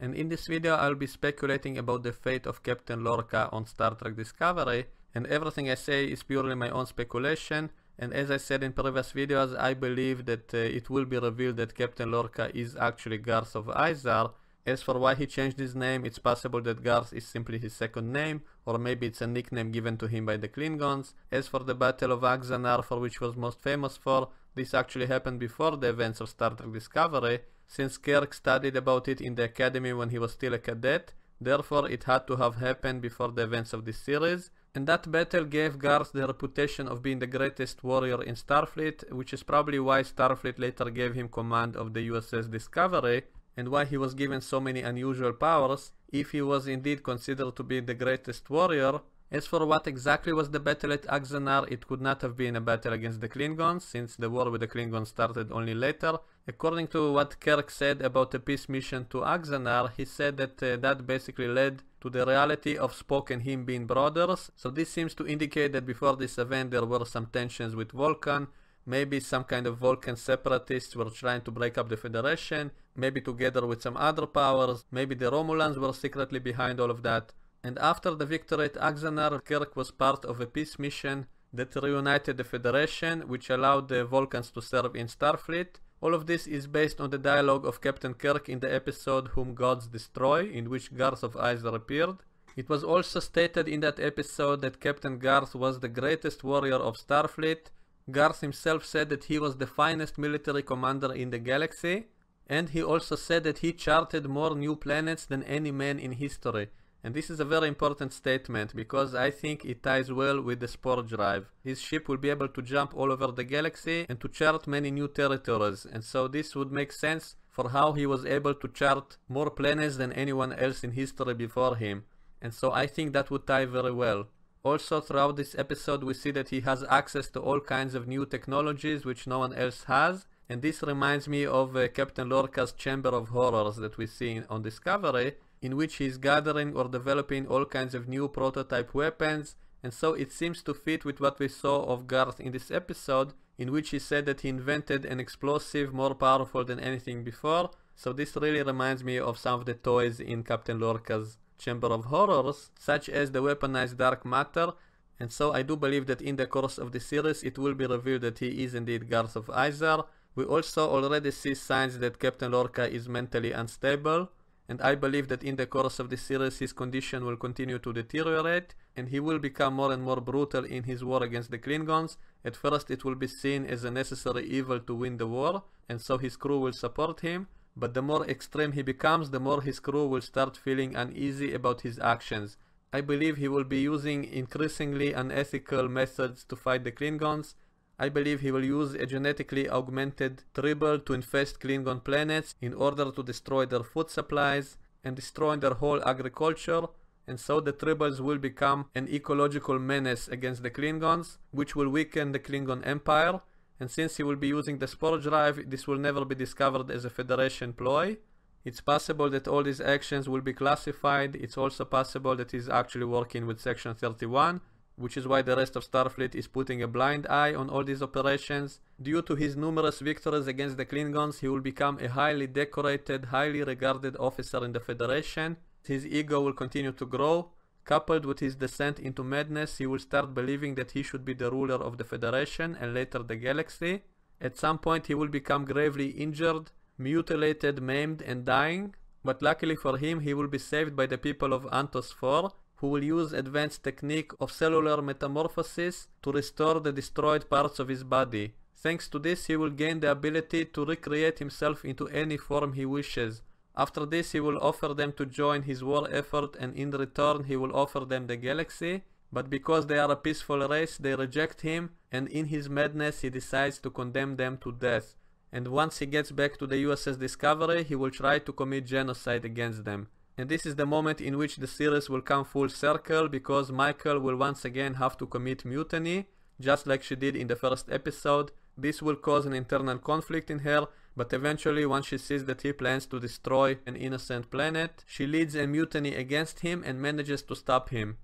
and in this video I'll be speculating about the fate of Captain Lorca on Star Trek Discovery and everything I say is purely my own speculation and as I said in previous videos I believe that uh, it will be revealed that Captain Lorca is actually Garth of Izar. As for why he changed his name, it's possible that Garth is simply his second name, or maybe it's a nickname given to him by the Klingons. As for the Battle of Axanar for which he was most famous for, this actually happened before the events of Star Trek Discovery, since Kirk studied about it in the academy when he was still a cadet, therefore it had to have happened before the events of this series, and that battle gave Garth the reputation of being the greatest warrior in Starfleet, which is probably why Starfleet later gave him command of the USS Discovery, and why he was given so many unusual powers, if he was indeed considered to be the greatest warrior, as for what exactly was the battle at Axanar, it could not have been a battle against the Klingons, since the war with the Klingons started only later. According to what Kirk said about the peace mission to Axanar, he said that uh, that basically led to the reality of Spock and him being brothers, so this seems to indicate that before this event there were some tensions with Vulcan, maybe some kind of Vulcan separatists were trying to break up the Federation, maybe together with some other powers, maybe the Romulans were secretly behind all of that and after the victory at Axanar, Kirk was part of a peace mission that reunited the Federation, which allowed the Vulcans to serve in Starfleet. All of this is based on the dialogue of Captain Kirk in the episode Whom Gods Destroy, in which Garth of Isar appeared. It was also stated in that episode that Captain Garth was the greatest warrior of Starfleet. Garth himself said that he was the finest military commander in the galaxy, and he also said that he charted more new planets than any man in history. And this is a very important statement because I think it ties well with the Spore Drive. His ship will be able to jump all over the galaxy and to chart many new territories, and so this would make sense for how he was able to chart more planets than anyone else in history before him. And so I think that would tie very well. Also, throughout this episode, we see that he has access to all kinds of new technologies which no one else has, and this reminds me of uh, Captain Lorca's Chamber of Horrors that we see on Discovery, in which he is gathering or developing all kinds of new prototype weapons, and so it seems to fit with what we saw of Garth in this episode, in which he said that he invented an explosive more powerful than anything before, so this really reminds me of some of the toys in Captain Lorca's Chamber of Horrors, such as the weaponized dark matter, and so I do believe that in the course of the series it will be revealed that he is indeed Garth of Izar. We also already see signs that Captain Lorca is mentally unstable, and I believe that in the course of the series his condition will continue to deteriorate and he will become more and more brutal in his war against the Klingons. At first it will be seen as a necessary evil to win the war and so his crew will support him, but the more extreme he becomes the more his crew will start feeling uneasy about his actions. I believe he will be using increasingly unethical methods to fight the Klingons I believe he will use a genetically augmented Tribble to infest Klingon planets in order to destroy their food supplies and destroy their whole agriculture and so the Tribbles will become an ecological menace against the Klingons, which will weaken the Klingon Empire, and since he will be using the spore drive, this will never be discovered as a Federation ploy. It's possible that all these actions will be classified, it's also possible that he's actually working with Section 31, which is why the rest of Starfleet is putting a blind eye on all these operations. Due to his numerous victories against the Klingons, he will become a highly decorated, highly regarded officer in the Federation. His ego will continue to grow. Coupled with his descent into madness, he will start believing that he should be the ruler of the Federation and later the galaxy. At some point he will become gravely injured, mutilated, maimed and dying. But luckily for him, he will be saved by the people of Antos IV who will use advanced technique of cellular metamorphosis to restore the destroyed parts of his body. Thanks to this he will gain the ability to recreate himself into any form he wishes. After this he will offer them to join his war effort and in return he will offer them the galaxy, but because they are a peaceful race they reject him and in his madness he decides to condemn them to death. And once he gets back to the USS Discovery he will try to commit genocide against them. And this is the moment in which the series will come full circle because Michael will once again have to commit mutiny, just like she did in the first episode. This will cause an internal conflict in her, but eventually once she sees that he plans to destroy an innocent planet, she leads a mutiny against him and manages to stop him.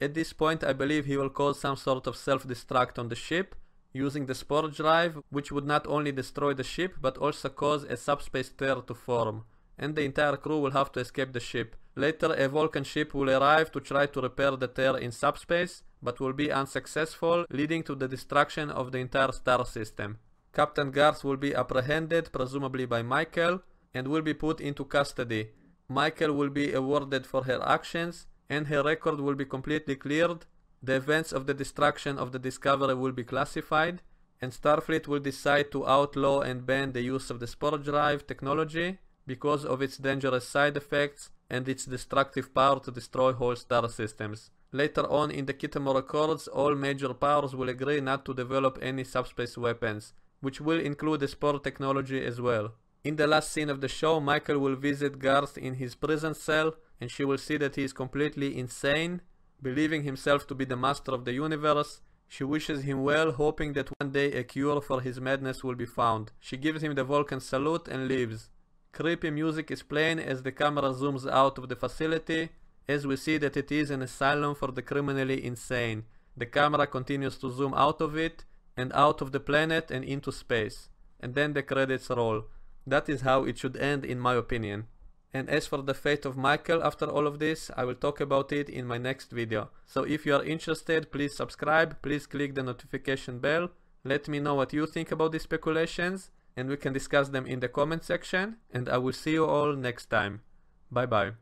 At this point I believe he will cause some sort of self-destruct on the ship, using the spore drive, which would not only destroy the ship but also cause a subspace tear to form and the entire crew will have to escape the ship. Later, a Vulcan ship will arrive to try to repair the tear in subspace, but will be unsuccessful, leading to the destruction of the entire star system. Captain Garth will be apprehended, presumably by Michael, and will be put into custody. Michael will be awarded for her actions, and her record will be completely cleared. The events of the destruction of the Discovery will be classified, and Starfleet will decide to outlaw and ban the use of the spore drive technology because of its dangerous side effects and its destructive power to destroy whole star systems. Later on in the Kitamo Accords, all major powers will agree not to develop any subspace weapons, which will include the spore technology as well. In the last scene of the show, Michael will visit Garth in his prison cell and she will see that he is completely insane, believing himself to be the master of the universe. She wishes him well, hoping that one day a cure for his madness will be found. She gives him the Vulcan salute and leaves. Creepy music is playing as the camera zooms out of the facility, as we see that it is an asylum for the criminally insane. The camera continues to zoom out of it, and out of the planet and into space. And then the credits roll. That is how it should end in my opinion. And as for the fate of Michael after all of this, I will talk about it in my next video. So if you are interested, please subscribe, please click the notification bell, let me know what you think about these speculations, and we can discuss them in the comment section and I will see you all next time. Bye bye.